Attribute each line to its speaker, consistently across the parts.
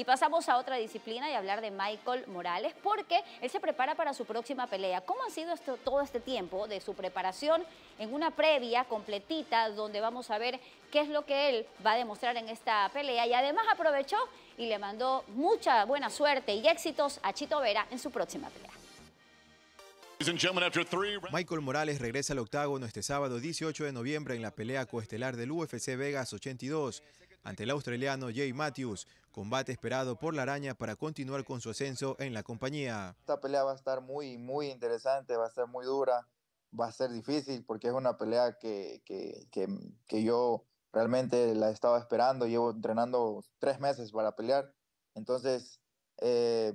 Speaker 1: Y pasamos a otra disciplina y hablar de Michael Morales porque él se prepara para su próxima pelea. ¿Cómo ha sido todo este tiempo de su preparación en una previa completita donde vamos a ver qué es lo que él va a demostrar en esta pelea? Y además aprovechó y le mandó mucha buena suerte y éxitos a Chito Vera en su próxima pelea.
Speaker 2: Michael Morales regresa al octágono este sábado 18 de noviembre en la pelea coestelar del UFC Vegas 82 ante el australiano Jay Matthews, combate esperado por la araña para continuar con su ascenso en la compañía.
Speaker 3: Esta pelea va a estar muy, muy interesante, va a ser muy dura, va a ser difícil porque es una pelea que, que, que, yo realmente la estaba esperando, llevo entrenando tres meses para pelear, entonces eh,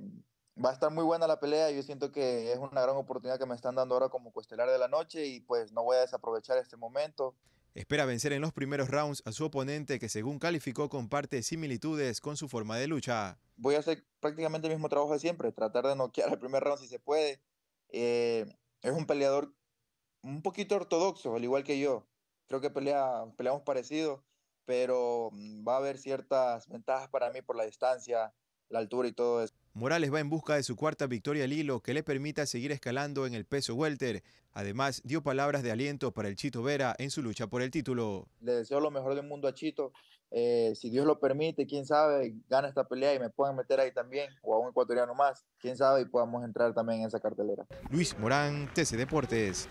Speaker 3: va a estar muy buena la pelea, yo siento que es una gran oportunidad que me están dando ahora como cuestelar de la noche y pues no voy a desaprovechar este momento. Espera
Speaker 2: vencer en los primeros rounds a su oponente que según calificó comparte similitudes con su forma de
Speaker 3: lucha. Voy a hacer prácticamente el mismo trabajo de siempre, tratar de noquear el primer round si se puede. Eh, es un peleador un poquito ortodoxo, al igual que yo. Creo que pelea, peleamos parecido, pero mm, va a haber ciertas ventajas para mí por la distancia, la altura y todo eso.
Speaker 2: Morales va en busca de su cuarta victoria al hilo que le permita seguir escalando en el peso welter. Además, dio palabras de aliento para el Chito Vera en su lucha por el título.
Speaker 3: Le deseo lo mejor del mundo a Chito. Eh, si Dios lo permite, quién sabe, gana esta pelea y me pueden meter ahí también, o a un ecuatoriano más, quién sabe, y podamos entrar también en esa cartelera.
Speaker 2: Luis Morán, TC Deportes.